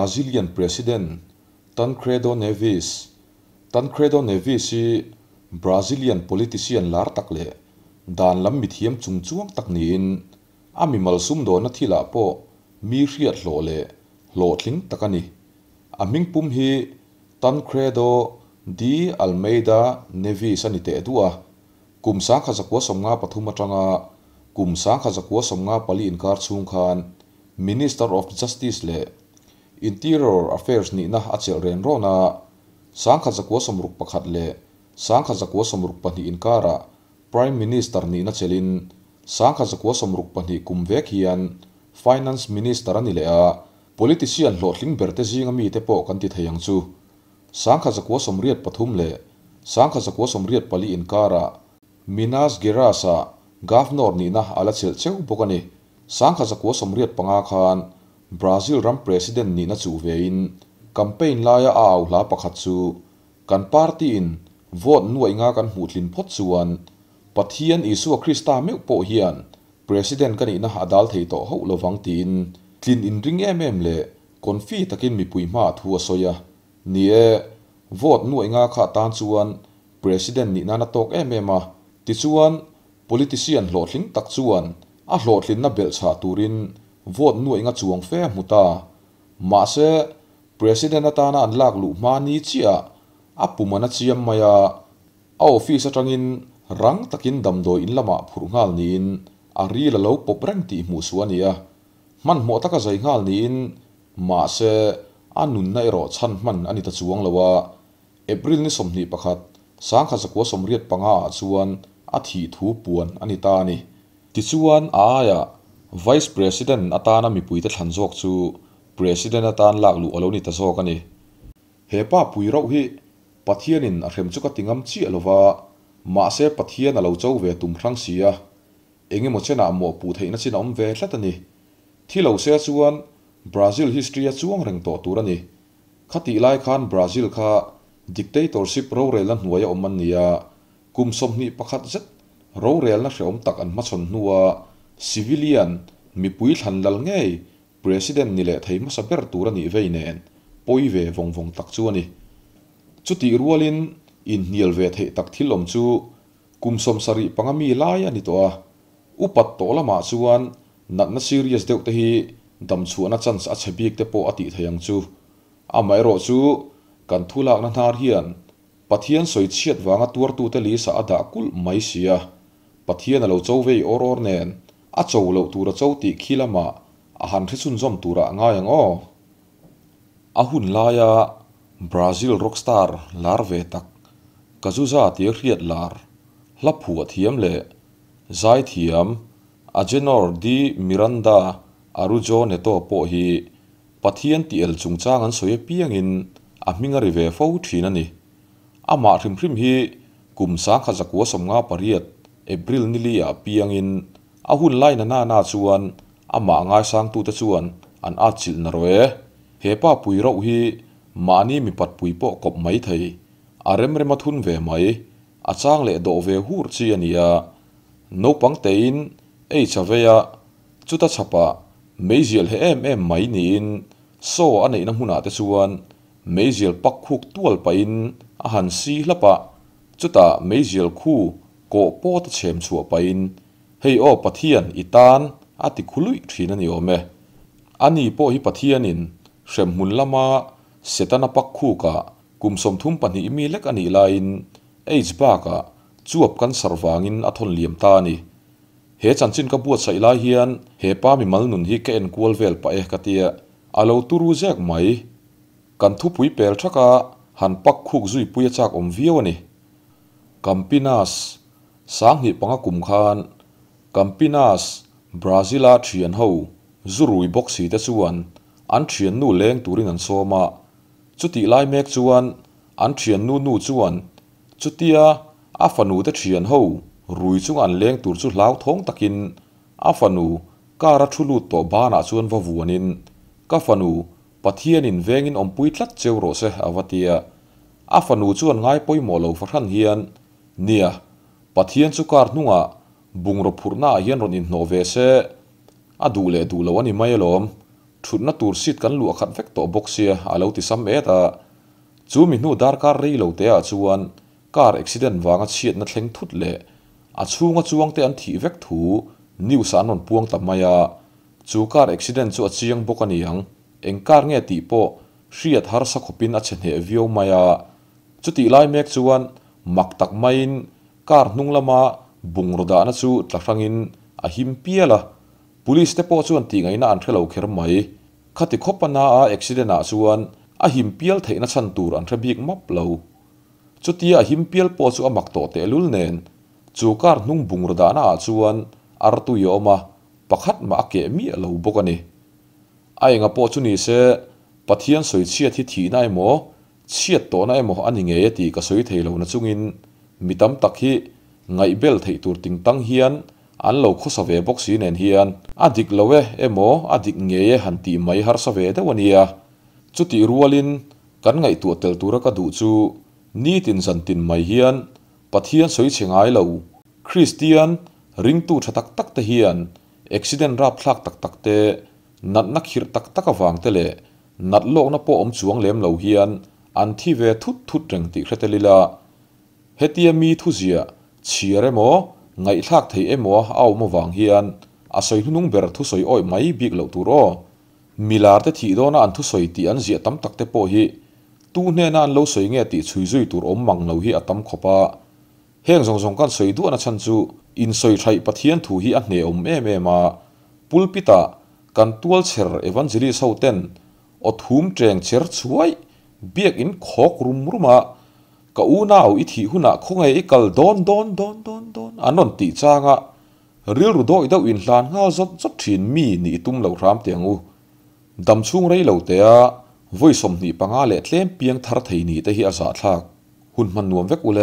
Brazilian President Tancredo Neves Tancredo Neves i Brazilian politician lar tak le dan lam mi thiam chung chuang tak ni in ami mal sum do na thila po mi riat lo le lo thling takani aming pum hi Tancredo di Almeida Neves ani te duwa kumsa khazakwa somnga pathuma tanga kumsa khazakwa somnga pali inkar chung khan Minister of Justice le interior affairs ni na achel ren ro na sang kha zakwa samruk pakhat le sang kha zakwa samruk pa ni inkara prime minister ni na chelin sang kha zakwa samruk pa ni kumvek hian finance minister ani le a politician lo thling berte jing ami te po kan ti thayang chu sang kha zakwa samriat pathum le sang kha zakwa samriat pali inkara minas gerasa governor ni na ala chel cheu bokani sang kha zakwa samriat panga khan บราซิลรัมประธานนี่นัดสูเวินแคมเปนลายอาอุลาปักฮัตซูกันปาร์ตินวอดนวยงากันหูทินพดส่วนปัทเทียนอิสุคริสตาเมกโปเฮียนประธานกันี่นาฮัดัลเทโตฮูลวังตินทินอินริงเอเมมเล่คอนฟีตะกินมีปุยมาทัวโซยาเนี่ยวอดนวยงานขาตานส่วนประธานนี่นันตกเอเมมาติส่วน politician หลอดลิงตักส่วนอาหลอดลินนับเบลชาตูรินวอดนวยงาจวงเฟ่หุตามาเซ่ประธานาธิบดีอนลักลุมานิชียอาูุมานาเชียมมายาออฟฟิศจังอินรังตะกินดำโดยอินละมาผู้งาลนินอารีละลูปปอบรังตีมูสวานียมันหมดตะกใจงาลนินมาเซ่อันนุนนรอชันมันอันนี้ตะจวงลวะเอพริลนี่สมนีปรกคัดสังขสกัวสมเรียดปังอาจวนอาทีทูปวนอันนี้ตานี่ติชวนอายา Vice President อาตานามีปุยตะทันโซกซู President อาตานลากลู่อโลนิตาโซกันเองเฮป้าปุยเราฮีปัทเฮียนินอาเข็มจุกติงมจีอโลวามาเซปัทเฮียนาเราเจ้าเวตุมครั้งเสียเองมดเช่นอาหมอปูไทยนัชินอมเวสลตันเองที่เราเสียชวนบราซิลฮิสตรีช่วงเร่งตโตตัวนี้คดีไล่ขันบราซิลค่ะดิกเตอร์ชิพโรเรลันหัวยอมมันเนียกุมสมนิปขัดจัดโรเรลันเสียอมตักอันมาชนหัว civilian mipui hlan lal ngei president ni le theima saber tur ani veinen poi ve vong vong tak chu ani chuti rualin in nial ve thei tak thilom chu kumsom sari pangami lai ani to a upat to lama ah chuan natna serious deuh te hi dam chuana chance a chebik te po ati thayang chu amai ro chu kan thulak na hnar hian pathian soichiat wanga tur tu te li sa ada kul mai sia pathian alo chove oror nen อาจจะเอาตัวตีขี้ละมาอาหารที่ซุนซอมตัวง่ายงออาหุ่นลายาบราซิลร็อกสตาร์ลาร์เวตักกัจจุซาตีเรียดลาร์ลับหัวเทียมเล่ไซเทียมอาเจนอร์ดีมิรันดาอารุจอนเนโตปโปฮีปัทเทียนตีเอลจุงจางันสวยเปียงอินอามิงาริเวฟูวทีนันนี่อามาทิมพริมฮีกุมสังขจักวสมงาปรียตเอปริลนิลียาเพียงอิน a hun lai na na na chuan ama ngai sang tu te chuan an a chil na roe he pa pui ro hi ma ni mi pat pui po kop mai thei a rem rem thun ve mai a chang le do ve hur chi ania no pang tein ei chaveya chuta chapa meizial he em em mai ni in so anei na huna te chuan meizial pak khuk tual pa in a han si hlapa chuta meizial khu ko po ta chem chua pa in เฮโอปะเทียนอิตานอาติคุลุยทีนันยอมเออันนี้ปอฮิปะเทียนินเสมุลละมาเซตนาปักคูกะกุมสมทุมปันหิมีเล็กอันนี้ลายนเอจบากะจวบกันสรวางินอทนเลียมตานีเฮจันจินกบวดใส่ลาเฮียนเฮป้ามิมลนุนฮิเกนกวลเวลปะเอกเตียอาลตุรูเจกไหมกันทุปวิเปลชักะหันปักคูกจุยปุยจากอมวิโวนีกัมปินาสสังหิปังกุมขาน Campinas, Brazil a thiền hậu, zurui bốc xì tế chuan, an thiền nu leng turin an soma. Chú tị lai mek chuan, an thiền nu nu chuan, chú tia a phanu tế thiền hậu, rùi chung an leng tur chu lau thong takin, a phanu ka ra chu lut to ba na chuan va vuanin, ka phanu pathianin vengin ompui tlat cheu ro se avatia. A phanu chuan ngai poi mo lo farhan hian, nia, pathian chu kar nunga, บุงรพูรนาเยียนรนอินโนเวสอดูเลดูลวันิไมยลมชุดนัตุรสิทกันลวกขัดเฟกตบกเซียอาเลวติสัมเอตาจูมินูดาร์การรีลาเตียจวน การอุบัติเหตุวางเฉียดนัดเลงทุดเละอาจูงจวงเตอนทีเวกถู นิวสานนปวงตัมายาจูการอุบัติเหตุจูอาชียงบกันยังเองการเงียตีโปเฉียดฮาร์สกบินอาชเนเวียวมายาจุติไลเมกจวนมักตักไมน์การนุงละมาบุงรดานสูตรฟังินอาหิมเปียละปุลิสเตปโอชวนตีไงน่าอันเทลเอาเขิรมไหมขัดขบปนาอาอ็กซิเดนาชวนอาหิมเปียลเทนัสันตูรันเทบีกมับเลวจุดที่อาหิมเปียลปปชวนมักโตเตลุลเนนจูการนุ่งบุงรดานาชวนอารตุยอมะปักหัดมาเกมีเลวบกันเอไอ้เงาปปชุนีเซปัทยันสวยเชียที่ทีนายโมเชียตโตนายโมอันยิงเงยตีกสวยเทลวนัจุงินมีตัมตักทีไงเบลที่ตัวติงตั้งเฮียนอันเราคุสเวบอกสีเนียนเฮียนอดีกเลวเอโมอดีกเงยหันตีไม่หาสเวเดวันียจุดที่รัวลินกันไงตัวเตลตัวระก็ดูจูนี่ตินสันตินไม่เฮียนปัทเฮียนสวยเชงไอเราคริสเตียนริงตูชะตักตักเตเฮียนเอ็กซิเดนรับพลักตักตักเตนัดนักฮิรตักตักกวางเตเลนัดโลกนับโปอมจวงเลมเราเฮียนอันที่เวทุดทุดเริงติเครตเลล่าเฮติยมีทุเจีย chia emo mo ngai thak emo au mo wang hiền, a soi hnung ber thu soi oi mai bik lo tu ro milar te thi dona an thu soi ti an zia tam tắc te po hi tu hne na an lo soi nge ti suy suy tur om mang lo hi atam khopa heng zong zong kan soi du an chan chu in soi bát hiền thu hi a hne om em em ma pulpita kan tual cher evangelist hoten o thum teng cher chuai biak in khok rum à ก็อู้น่าอิทิหุนักคงไอ้กัลดอนดอนดอนดอนดอนอันนั้นตีจางะเรื่องรู้ดอวยเด็กอินทรานห้าจดจดทินมีนี่ตุ้มเหล่ารามเตียงอูดำช่วงไรเหล่าเตะวัยสมนี่ปังอาเล็เล่มเพียงทาร์ไทนี่แต่เฮียสาทักหุ่นมันนวลเวกอุเล